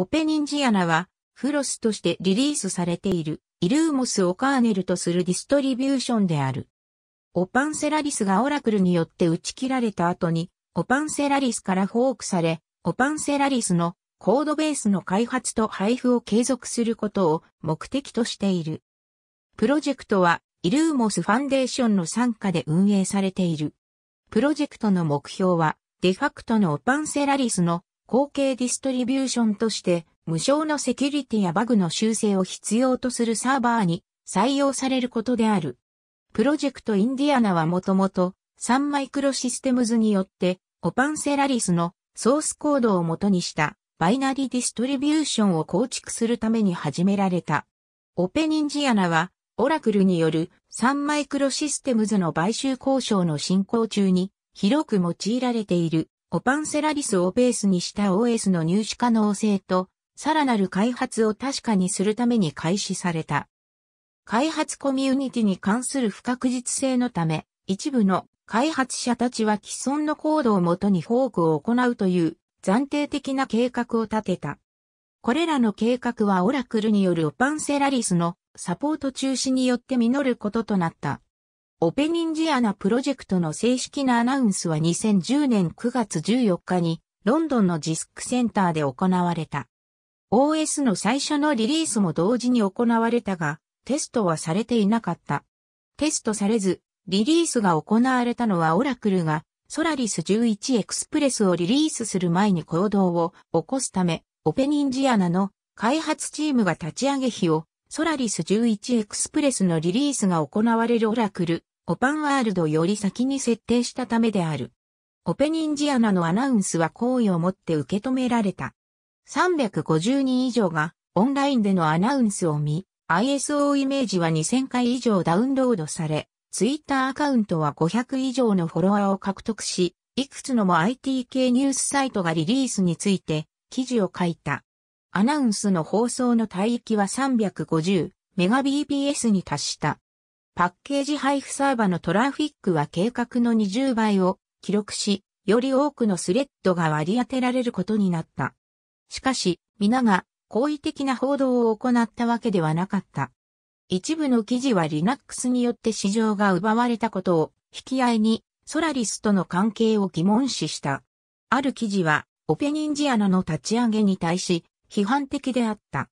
オペニンジアナは、フロスとしてリリースされている、イルーモスをカーネルとするディストリビューションである。オパンセラリスがオラクルによって打ち切られた後に、オパンセラリスからフォークされ、オパンセラリスのコードベースの開発と配布を継続することを目的としている。プロジェクトは、イルーモスファンデーションの傘下で運営されている。プロジェクトの目標は、デファクトのオパンセラリスの後継ディストリビューションとして、無償のセキュリティやバグの修正を必要とするサーバーに採用されることである。プロジェクトインディアナはもともと、サンマイクロシステムズによって、オパンセラリスのソースコードを元にしたバイナリディストリビューションを構築するために始められた。オペニンジアナは、オラクルによるサンマイクロシステムズの買収交渉の進行中に広く用いられているオパンセラリスをベースにした OS の入手可能性と、さらなる開発を確かにするために開始された。開発コミュニティに関する不確実性のため、一部の開発者たちは既存のコードをもとにフォークを行うという暫定的な計画を立てた。これらの計画はオラクルによるオパンセラリスのサポート中止によって実ることとなった。オペニンジアナプロジェクトの正式なアナウンスは2010年9月14日にロンドンのジスクセンターで行われた。OS の最初のリリースも同時に行われたが、テストはされていなかった。テストされず、リリースが行われたのはオラクルが、ソラリス11エクスプレスをリリースする前に行動を起こすため、オペニンジアナの開発チームが立ち上げ費を、ソラリス11エクスプレスのリリースが行われるオラクルオパンワールドより先に設定したためである。オペニンジアナのアナウンスは好意を持って受け止められた。350人以上がオンラインでのアナウンスを見、ISO イメージは2000回以上ダウンロードされ、ツイッターアカウントは500以上のフォロワーを獲得し、いくつのも IT 系ニュースサイトがリリースについて記事を書いた。アナウンスの放送の帯域は350メガ BPS に達した。パッケージ配布サーバのトラフィックは計画の20倍を記録し、より多くのスレッドが割り当てられることになった。しかし、皆が好意的な報道を行ったわけではなかった。一部の記事は Linux によって市場が奪われたことを引き合いにソラリスとの関係を疑問視した。ある記事はオペニンジアナの立ち上げに対し批判的であった。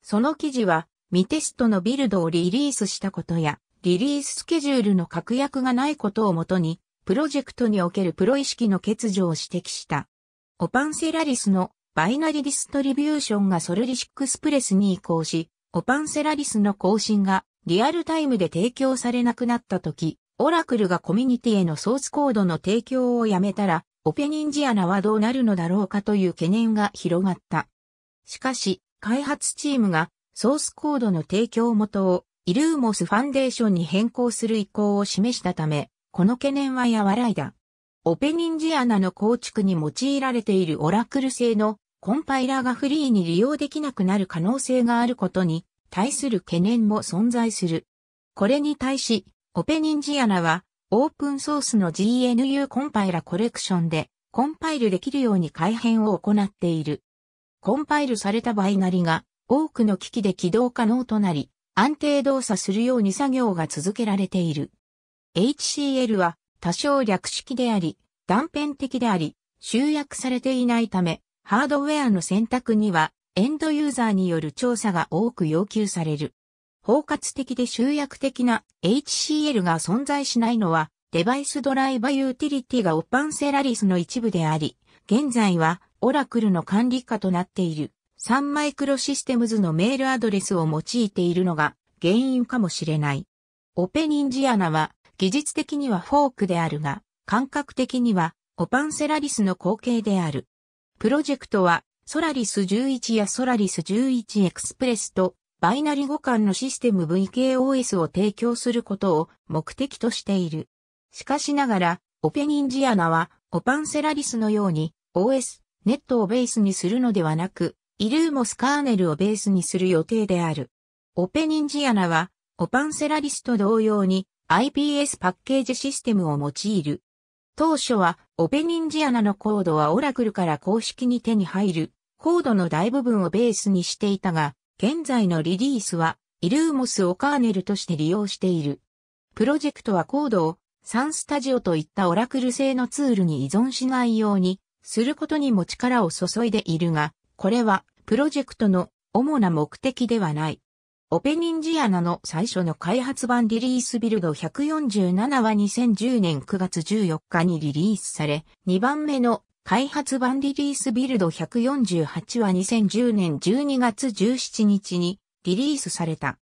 その記事は未テストのビルドをリリースしたことやリリーススケジュールの確約がないことをもとに、プロジェクトにおけるプロ意識の欠如を指摘した。オパンセラリスのバイナリディストリビューションがソルリシックスプレスに移行し、オパンセラリスの更新がリアルタイムで提供されなくなった時、オラクルがコミュニティへのソースコードの提供をやめたら、オペニンジアナはどうなるのだろうかという懸念が広がった。しかし、開発チームがソースコードの提供元をイルーモスファンデーションに変更する意向を示したため、この懸念は和らいだ。オペニンジアナの構築に用いられているオラクル製のコンパイラがフリーに利用できなくなる可能性があることに対する懸念も存在する。これに対し、オペニンジアナはオープンソースの GNU コンパイラコレクションでコンパイルできるように改変を行っている。コンパイルされたバイナリが多くの機器で起動可能となり、安定動作するように作業が続けられている。HCl は多少略式であり、断片的であり、集約されていないため、ハードウェアの選択には、エンドユーザーによる調査が多く要求される。包括的で集約的な HCL が存在しないのは、デバイスドライバユーティリティがオッパンセラリスの一部であり、現在はオラクルの管理下となっている。サンマイクロシステムズのメールアドレスを用いているのが原因かもしれない。オペニンジアナは技術的にはフォークであるが、感覚的にはオパンセラリスの後継である。プロジェクトはソラリス11やソラリス11エクスプレスとバイナリ互換のシステム VKOS を提供することを目的としている。しかしながら、オペニンジアナはオパンセラリスのように OS、ネットをベースにするのではなく、イルーモスカーネルをベースにする予定である。オペニンジアナは、オパンセラリスと同様に IPS パッケージシステムを用いる。当初は、オペニンジアナのコードはオラクルから公式に手に入る、コードの大部分をベースにしていたが、現在のリリースは、イルーモスをカーネルとして利用している。プロジェクトはコードを、サンスタジオといったオラクル製のツールに依存しないように、することにも力を注いでいるが、これはプロジェクトの主な目的ではない。オペニンジアナの最初の開発版リリースビルド147は2010年9月14日にリリースされ、2番目の開発版リリースビルド148は2010年12月17日にリリースされた。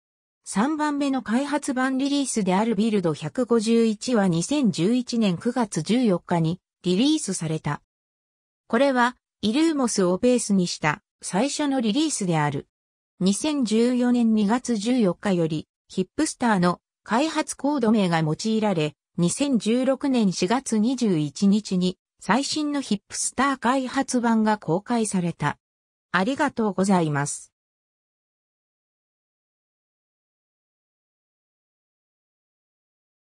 3番目の開発版リリースであるビルド151は2011年9月14日にリリースされた。これはイルーモスをベースにした最初のリリースである。2014年2月14日より、ヒップスターの開発コード名が用いられ、2016年4月21日に最新のヒップスター開発版が公開された。ありがとうございます。